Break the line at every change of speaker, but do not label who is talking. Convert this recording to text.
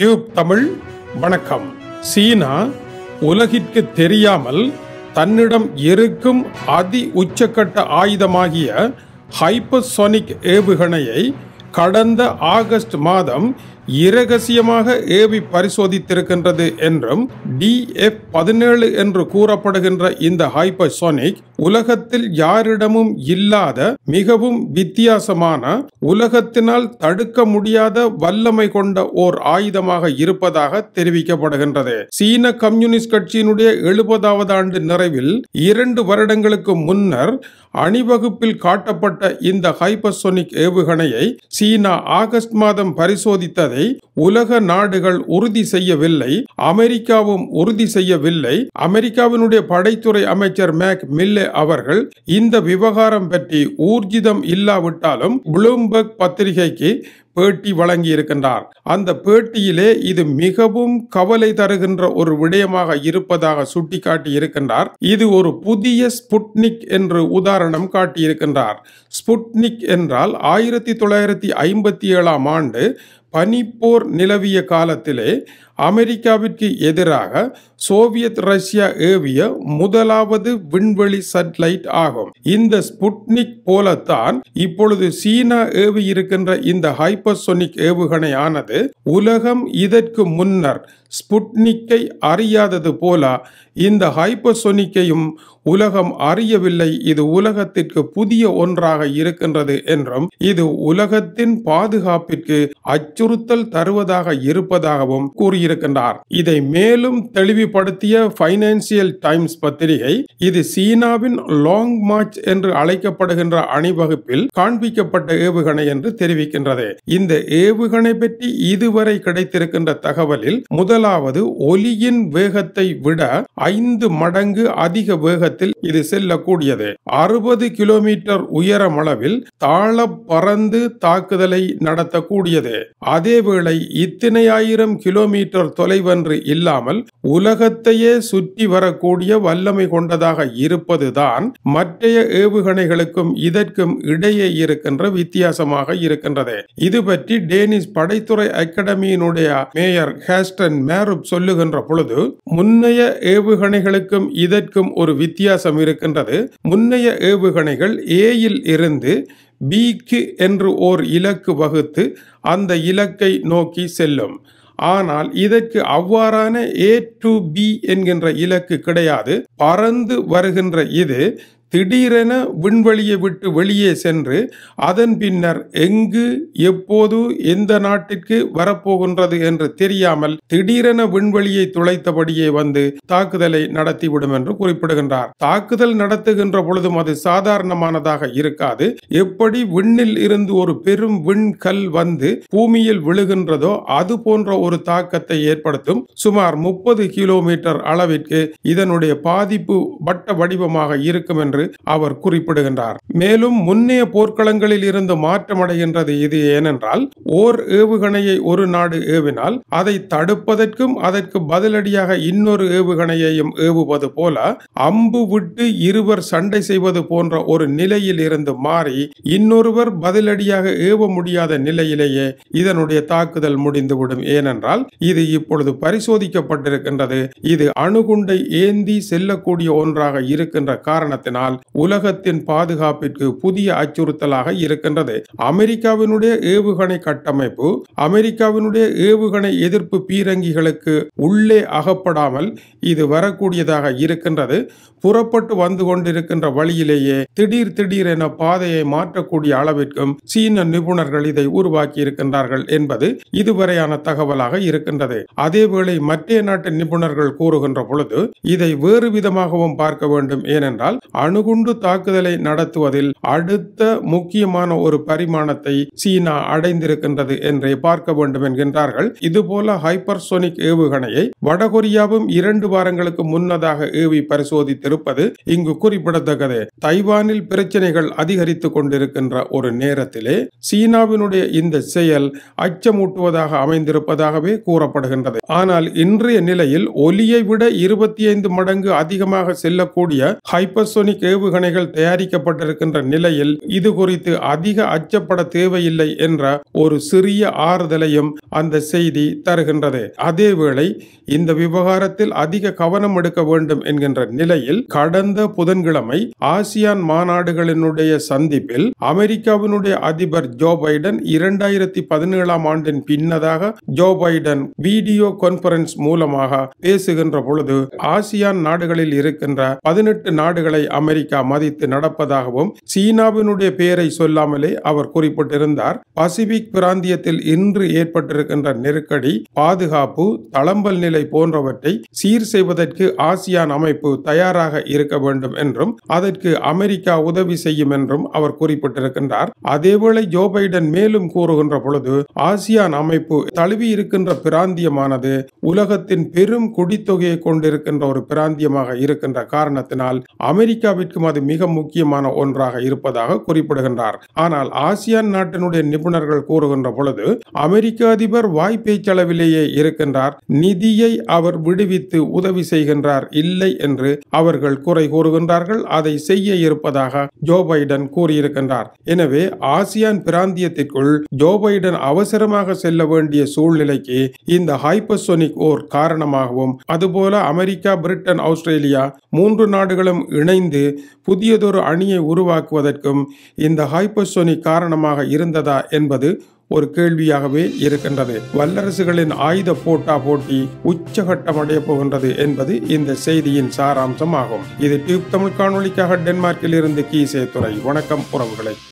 tube Tamil வணக்கம் சீனா உலகிற்கு தெரியாமல் தன்னிடம் இருக்கும் அதி உச்சக்கட்ட ஆயுதமாகிய ஹைப்பர்சோனிக் ஏவுகணையை கடந்த ஆகஸ்ட் மாதம் இரகசியமாக ஏவி பரிசோதித்திருக்கின்றது என்றும் டி எஃப் பதினேழு என்று கூறப்படுகின்ற இந்த ஹைப்பர்சோனிக் உலகத்தில் யாரிடமும் இல்லாத மிகவும் வித்தியாசமான உலகத்தினால் தடுக்க முடியாத வல்லமை கொண்ட ஓர் ஆயுதமாக இருப்பதாக தெரிவிக்கப்படுகின்றது சீன கம்யூனிஸ்ட் கட்சியினுடைய எழுபதாவது ஆண்டு நிறைவில் இரண்டு வருடங்களுக்கு முன்னர் அணிவகுப்பில் காட்டப்பட்ட இந்த ஹைப்பர்சோனிக் ஏவுகணையை சீனா ஆகஸ்ட் மாதம் பரிசோதித்தது என்பதை உலக நாடுகள் உறுதி செய்யவில்லை அமெரிக்காவும் உறுதி செய்யவில்லை அமெரிக்காவினுடைய படைத்துறை அமைச்சர் மேக் மில்லே அவர்கள் இந்த விவகாரம் பற்றி ஊர்ஜிதம் இல்லாவிட்டாலும் புளூம்பர்க் பத்திரிகைக்கு பேட்டி வழங்கியிருக்கின்றார் அந்த பேட்டியிலே இது மிகவும் கவலை தருகின்ற ஒரு விடயமாக இருப்பதாக சுட்டிக்காட்டி இருக்கின்றார் இது ஒரு புதிய ஸ்புட்னிக் என்று உதாரணம் காட்டியிருக்கின்றார் ஸ்புட்னிக் என்றால் ஆயிரத்தி தொள்ளாயிரத்தி ஐம்பத்தி ஏழாம் ஆண்டு பனிப்போர் நிலவிய காலத்திலே அமெரிக்காவிற்கு எதிராக சோவியத் ரஷ்யா ஏவிய முதலாவது விண்வெளி சட்டலைட் ஆகும் இந்த ஸ்புட்னிக் போலத்தான் இப்பொழுது சீனா ஏவி இருக்கின்ற இந்த ஹைப்பர்சோனிக் ஏவுகணையானது உலகம் இதற்கு முன்னர் ஸ்புட்னிக்கை அறியாதது போல இந்த ஹைப்பர்சோனிக்கையும் உலகம் அறியவில்லை இது உலகத்திற்கு புதிய ஒன்றாக இருக்கின்றது என்றும் இது உலகத்தின் பாதுகாப்பிற்கு அச்சுறுத்தல் தருவதாக இருப்பதாகவும் கூறியிருக்கின்றார் இதை மேலும் தெளிவுபடுத்திய பைனான்சியல் டைம்ஸ் பத்திரிகை இது சீனாவின் லாங் மார்ச் என்று அழைக்கப்படுகின்ற அணிவகுப்பில் காண்பிக்கப்பட்ட ஏவுகணை என்று தெரிவிக்கின்றது இந்த ஏவுகணை பற்றி இதுவரை கிடைத்திருக்கின்ற தகவலில் முதலாவது ஒலியின் வேகத்தை விட ஐந்து மடங்கு அதிக வேகத்தில் இது செல்லக்கூடியது அறுபது கிலோமீட்டர் உயரமளவில் தாழ பறந்து தாக்குதலை நடத்தக்கூடியது அதேவேளை ஆயிரம் கிலோமீட்டர் தொலைவென்று இல்லாமல் உலகத்தையே சுற்றி வரக்கூடிய வல்லமை கொண்டதாக இருப்பதுதான் மற்றைய ஏவுகணைகளுக்கும் இதற்கும் இடையே இருக்கின்ற வித்தியாசமாக இருக்கின்றது இது பற்றி டேனிஸ் படைத்துறை அகாடமியினுடைய மேயர் ஹேஸ்டன் மேரூப் சொல்லுகின்ற பொழுது முன்னைய ஏவு ஏவுகணைகளுக்கும் இதற்கும் ஒரு வித்தியாசம் இருக்கின்றது முன்னைய ஏவுகணைகள் ஏயில் இருந்து பிக்கு என்று ஓர் இலக்கு வகுத்து அந்த இலக்கை நோக்கி செல்லும் ஆனால் இதற்கு அவ்வாறான ஏ டு பி என்கின்ற இலக்கு கிடையாது பறந்து வருகின்ற இது திடீரென விண்வெளியை விட்டு வெளியே சென்று அதன் பின்னர் எங்கு எப்போது எந்த நாட்டிற்கு வரப்போகின்றது என்று தெரியாமல் திடீரென விண்வெளியை துளைத்தபடியே வந்து தாக்குதலை நடத்திவிடும் என்று குறிப்பிடுகின்றார் தாக்குதல் நடத்துகின்ற பொழுதும் அது சாதாரணமானதாக இருக்காது எப்படி விண்ணில் இருந்து ஒரு பெரும் விண்கல் வந்து பூமியில் விழுகின்றதோ அது போன்ற ஒரு தாக்கத்தை ஏற்படுத்தும் சுமார் முப்பது கிலோமீட்டர் அளவிற்கு இதனுடைய பாதிப்பு வட்ட வடிவமாக இருக்கும் என்று என்று அவர் குறிப்பிடுகின்றார் மேலும் முன்னைய போர்க்களங்களில் இருந்து மாற்றமடைகின்றது இது ஏனென்றால் ஓர் ஏவுகணையை ஒரு நாடு ஏவினால் அதை தடுப்பதற்கும் அதற்கு பதிலடியாக இன்னொரு ஏவுகணையையும் ஏவுவது போல அம்பு விட்டு இருவர் சண்டை செய்வது போன்ற ஒரு நிலையில் இருந்து மாறி இன்னொருவர் பதிலடியாக ஏவ முடியாத நிலையிலேயே இதனுடைய தாக்குதல் முடிந்துவிடும் ஏனென்றால் இது இப்பொழுது பரிசோதிக்கப்பட்டிருக்கின்றது இது அணுகுண்டை ஏந்தி செல்லக்கூடிய ஒன்றாக இருக்கின்ற காரணத்தினால் ஆனால் உலகத்தின் பாதுகாப்பிற்கு புதிய அச்சுறுத்தலாக இருக்கின்றது அமெரிக்காவினுடைய ஏவுகணை கட்டமைப்பு அமெரிக்காவினுடைய ஏவுகணை எதிர்ப்பு பீரங்கிகளுக்கு உள்ளே அகப்படாமல் இது வரக்கூடியதாக இருக்கின்றது புறப்பட்டு வந்து கொண்டிருக்கின்ற வழியிலேயே திடீர் திடீர் என பாதையை மாற்றக்கூடிய அளவிற்கும் சீன நிபுணர்கள் இதை உருவாக்கி இருக்கின்றார்கள் என்பது இதுவரையான தகவலாக இருக்கின்றது அதேவேளை மற்ற நாட்டு நிபுணர்கள் கூறுகின்ற பொழுது இதை வேறு விதமாகவும் பார்க்க வேண்டும் ஏனென்றால் அணு அணுகுண்டு தாக்குதலை நடத்துவதில் அடுத்த முக்கியமான ஒரு பரிமாணத்தை சீனா அடைந்திருக்கின்றது என்றே பார்க்க வேண்டும் என்கின்றார்கள் இதுபோல ஹைப்பர்சோனிக் ஏவுகணையை வடகொரியாவும் இரண்டு வாரங்களுக்கு முன்னதாக ஏவி பரிசோதித்திருப்பது இங்கு குறிப்பிடத்தக்கது தைவானில் பிரச்சனைகள் அதிகரித்துக் கொண்டிருக்கின்ற ஒரு நேரத்திலே சீனாவினுடைய இந்த செயல் அச்சமூட்டுவதாக அமைந்திருப்பதாகவே கூறப்படுகின்றது ஆனால் இன்றைய நிலையில் ஒலியை விட இருபத்தி ஐந்து மடங்கு அதிகமாக செல்லக்கூடிய ஹைப்பர்சோனிக் ஏவுகணைகள் தயாரிக்கப்பட்டிருக்கின்ற நிலையில் இது குறித்து அதிக அச்சப்பட தேவையில்லை என்ற ஒரு சிறிய ஆறுதலையும் அந்த செய்தி தருகின்றது அதேவேளை இந்த விவகாரத்தில் அதிக கவனம் எடுக்க வேண்டும் என்கின்ற நிலையில் கடந்த புதன்கிழமை ஆசியான் மாநாடுகளினுடைய சந்திப்பில் அமெரிக்காவினுடைய அதிபர் ஜோ பைடன் இரண்டாயிரத்தி பதினேழாம் ஆண்டின் பின்னதாக ஜோ பைடன் வீடியோ கான்பரன்ஸ் மூலமாக பேசுகின்ற பொழுது ஆசியான் நாடுகளில் இருக்கின்ற பதினெட்டு நாடுகளை அமெரிக்க அமெரிக்கா மதித்து நடப்பதாகவும் சீனாவினுடைய பெயரை சொல்லாமலே அவர் குறிப்பிட்டிருந்தார் பசிபிக் பிராந்தியத்தில் இன்று ஏற்பட்டிருக்கின்ற நெருக்கடி பாதுகாப்பு தளம்பல் நிலை போன்றவற்றை சீர் செய்வதற்கு ஆசியான் அமைப்பு தயாராக இருக்க வேண்டும் என்றும் அதற்கு அமெரிக்கா உதவி செய்யும் என்றும் அவர் குறிப்பிட்டிருக்கின்றார் அதேவேளை ஜோ பைடன் மேலும் கூறுகின்ற பொழுது ஆசியான் அமைப்பு தழுவி இருக்கின்ற பிராந்தியமானது உலகத்தின் பெரும் குடித்தொகையை கொண்டிருக்கின்ற ஒரு பிராந்தியமாக இருக்கின்ற காரணத்தினால் அமெரிக்காவிற்கு நாட்டிற்கும் அது மிக முக்கியமான ஒன்றாக இருப்பதாக குறிப்பிடுகின்றார் ஆனால் ஆசியான் நாட்டினுடைய நிபுணர்கள் கூறுகின்ற பொழுது அமெரிக்க அதிபர் வாய் பேச்சளவிலேயே இருக்கின்றார் நிதியை அவர் விடுவித்து உதவி செய்கின்றார் இல்லை என்று அவர்கள் குறை கூறுகின்றார்கள் அதை செய்ய இருப்பதாக ஜோ பைடன் கூறியிருக்கின்றார் எனவே ஆசியான் பிராந்தியத்திற்குள் ஜோ பைடன் அவசரமாக செல்ல வேண்டிய சூழ்நிலைக்கு இந்த ஹைப்பர்சோனிக் ஓர் காரணமாகவும் அதுபோல அமெரிக்கா பிரிட்டன் ஆஸ்திரேலியா மூன்று நாடுகளும் இணைந்து புதியதொரு அணியை உருவாக்குவதற்கும் இந்த ஹைப்பர்சோனிக் காரணமாக இருந்ததா என்பது ஒரு கேள்வியாகவே இருக்கின்றது வல்லரசுகளின் ஆயுத போட்டா போட்டி உச்சகட்டமடைய போகின்றது என்பது இந்த செய்தியின் சாராம்சமாகும் இது டியூப் தமிழ் காணொலிக்காக டென்மார்க்கில் இருந்து கீசே துறை வணக்கம் உறவுகளை